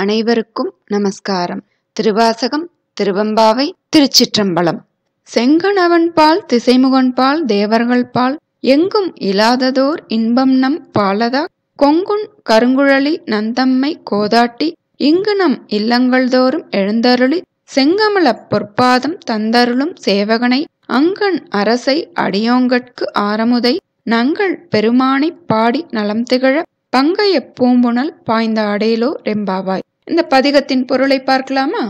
அனைவருக்கும் நமஸ்காரம் திருவாசகம் திருவம்பாவை திருச்சிற்றம்பலம் செங்கணவன் பால் திசைமுகன் பால் தேவர்கள் பால் எங்கும் இல்லாததோர் இன்பம் நம் பாலதா கொங்குன் கருங்குழலி நந்தம்மை கோதாட்டி இங்கு நம் இல்லங்கள் தோறும் எழுந்தருளி செங்கமல பொற்பாதம் தந்தருளும் சேவகனை அங்கன் அரசை அடியோங்கட்கு ஆரமுதை நங்கள் பெருமானை பாடி நலம் திகழ பங்கைய பூம்புணல் பாய்ந்த அடையிலோ ரெம்பாவாய் இந்த பதிகத்தின் பொருளை பார்க்கலாமா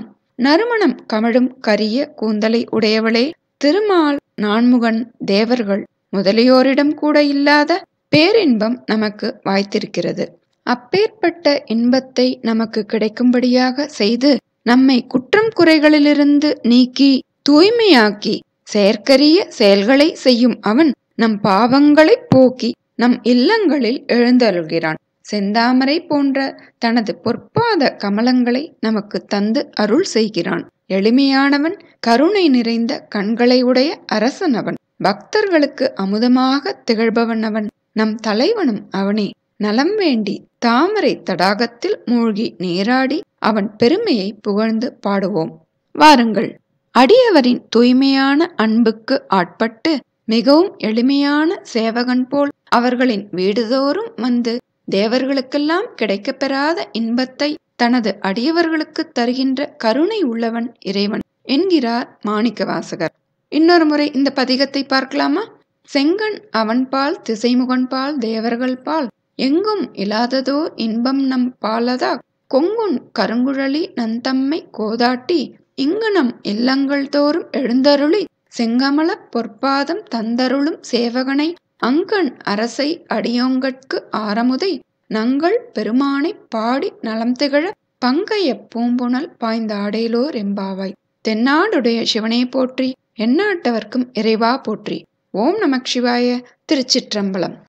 நறுமணம் கமழும் கரிய கூந்தலை உடையவளே திருமால் நான்முகன் தேவர்கள் முதலியோரிடம் கூட இல்லாத பேரின்பம் நமக்கு வாய்த்திருக்கிறது அப்பேற்பட்ட இன்பத்தை நமக்கு கிடைக்கும்படியாக செய்து நம்மை குற்றம் குறைகளிலிருந்து நீக்கி தூய்மையாக்கி செயற்கரிய செயல்களை செய்யும் அவன் நம் பாவங்களைப் போக்கி நம் இல்லங்களில் எழுந்தருள்கிறான் செந்தாமரை போன்ற தனது பொற்பாத கமலங்களை நமக்கு தந்து அருள் செய்கிறான் எளிமையானவன் கருணை நிறைந்த கண்களை உடைய அரசன் அவன் பக்தர்களுக்கு அமுதமாக திகழ்பவன் அவன் நம் தலைவனும் அவனே நலம் வேண்டி தாமரை தடாகத்தில் மூழ்கி நேராடி அவன் பெருமையை புகழ்ந்து பாடுவோம் வாருங்கள் அடியவரின் தூய்மையான அன்புக்கு ஆட்பட்டு மிகவும் எளிமையான சேவகன் போல் அவர்களின் வீடுதோறும் வந்து தேவர்களுக்கெல்லாம் கிடைக்கப்பெறாத இன்பத்தை தனது அடியவர்களுக்கு தருகின்ற கருணை உள்ளவன் இறைவன் என்கிறார் மாணிக்கவாசகர் இன்னொரு முறை இந்த பதிகத்தை பார்க்கலாமா செங்கன் அவன்பால் திசைமுகன்பால் தேவர்கள் பால் எங்கும் இல்லாததோ இன்பம் நம் பாலதா கொங்குன் கருங்குழலி நந்தம்மை கோதாட்டி நம் இல்லங்கள் தோறும் எழுந்தருளி செங்கமல பொற்பாதம் தந்தருளும் சேவகனை அங்கண் அரசை அடியோங்கட்கு ஆரமுதை நங்கள் பெருமானைப் பாடி நலம் திகழ பங்கைய பூம்புணல் பாய்ந்த ஆடையிலோர் ரெம்பாவாய் தென்னாடுடைய சிவனே போற்றி எந்நாட்டவர்க்கும் இறைவா போற்றி ஓம் நமக் சிவாய திருச்சிற்றம்பலம்